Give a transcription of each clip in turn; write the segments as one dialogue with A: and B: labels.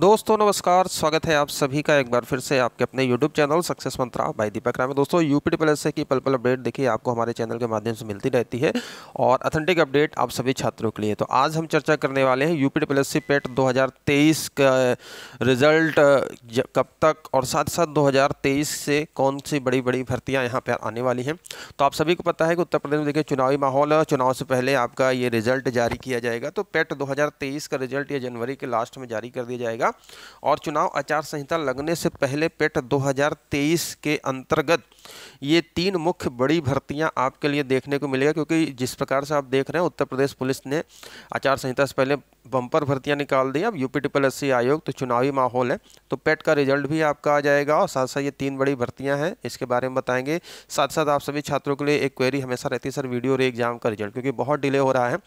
A: दोस्तों नमस्कार स्वागत है आप सभी का एक बार फिर से आपके अपने YouTube channel success mantra by Deepak Ram दोस्तों यूपी प्लस से की पल पल अपडेट देखिए आपको हमारे चैनल के माध्यम से मिलती रहती है और अथेंटिक अपडेट आप सभी छात्रों के लिए तो आज हम चर्चा करने वाले हैं यूपी प्लस सी पेट दो का रिजल्ट कब तक और साथ साथ दो से कौन सी बड़ी बड़ी भर्तियाँ यहाँ पर आने वाली हैं तो आप सभी को पता है कि उत्तर प्रदेश में देखिए चुनावी माहौल चुनाव से पहले आपका ये रिजल्ट जारी किया जाएगा तो पेट दो का रिजल्ट ये जनवरी के लास्ट में जारी कर दिया जाएगा और चुनाव आचार संहिता लगने से पहले पेट 2023 के अंतर्गत ये तीन मुख्य बड़ी भर्तियां आपके लिए देखने को मिलेगा क्योंकि जिस प्रकार से आप देख रहे हैं उत्तर प्रदेश पुलिस ने आचार संहिता से पहले बम्पर भर्तियां निकाल दी अब यूपी ट्रिपल एस आयोग तो चुनावी माहौल है तो पेट का रिजल्ट भी आपका आ जाएगा और साथ साथ ये तीन बड़ी भर्तियां हैं इसके बारे में बताएंगे साथ साथ आप सभी छात्रों के लिए एक क्वेरी हमेशा रहती है सर वीडियो रे एग्जाम का रिजल्ट क्योंकि बहुत डिले हो रहा है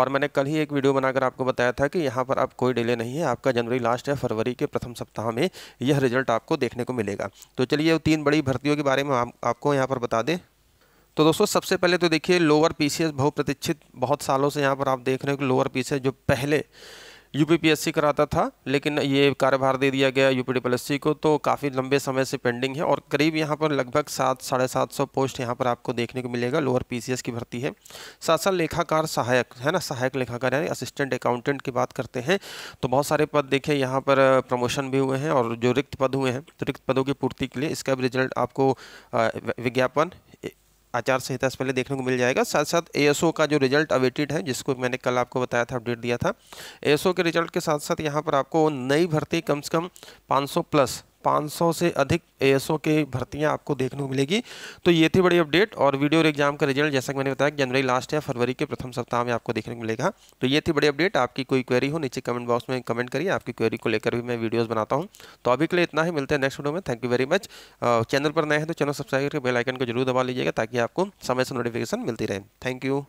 A: और मैंने कल ही एक वीडियो बनाकर आपको बताया था कि यहाँ पर अब कोई डिले नहीं है आपका जनवरी लास्ट है फरवरी के प्रथम सप्ताह में यह रिजल्ट आपको देखने को मिलेगा तो चलिए तीन बड़ी भर्तियों के बारे में आप, आपको यहाँ पर बता दें तो दोस्तों सबसे पहले तो देखिए लोअर पीसीएस बहुप्रतीक्षित बहुत सालों से यहाँ पर आप देख रहे हो कि लोअर पीसीएस जो पहले यूपीपीएससी कराता था लेकिन ये कार्यभार दे दिया गया यूपी डीपीएससी को तो काफ़ी लंबे समय से पेंडिंग है और करीब यहाँ पर लगभग सात साढ़े सात सौ पोस्ट यहाँ पर आपको देखने को मिलेगा लोअर पीसीएस की भर्ती है साथ साथ लेखाकार सहायक है ना सहायक लेखाकार यानी असिस्टेंट अकाउंटेंट की बात करते हैं तो बहुत सारे पद देखे यहाँ पर प्रमोशन भी हुए हैं और जो रिक्त पद हुए हैं तो रिक्त पदों की पूर्ति के लिए इसका भी रिजल्ट आपको विज्ञापन आचार संहिता से पहले देखने को मिल जाएगा साथ साथ एएसओ का जो रिजल्ट अवेटेड है जिसको मैंने कल आपको बताया था अपडेट दिया था एएसओ के रिजल्ट के साथ साथ यहाँ पर आपको नई भर्ती कम से कम 500 प्लस 500 से अधिक एएसओ के भर्तियां आपको देखने को मिलेगी तो ये थी बड़ी अपडेट और वीडियो और एग्जाम का रिजल्ट जैसा कि मैंने बताया जनवरी लास्ट या फरवरी के प्रथम सप्ताह में आपको देखने को मिलेगा तो ये थी बड़ी अपडेट आपकी कोई क्वेरी हो नीचे कमेंट बॉक्स में कमेंट करिए आपकी क्वेरी को लेकर भी मैं वीडियोज़ बनाता हूँ तो अभी के लिए इतना ही मिलते हैं नेक्स्ट वीडियो में thank you very much channel पर नए हैं तो चैनल सब्सक्राइब करके बेलाइकन को जरूर दबा लीजिएगा ताकि आपको समय से नोटिफिकेशन मिलती रहे थैंक यू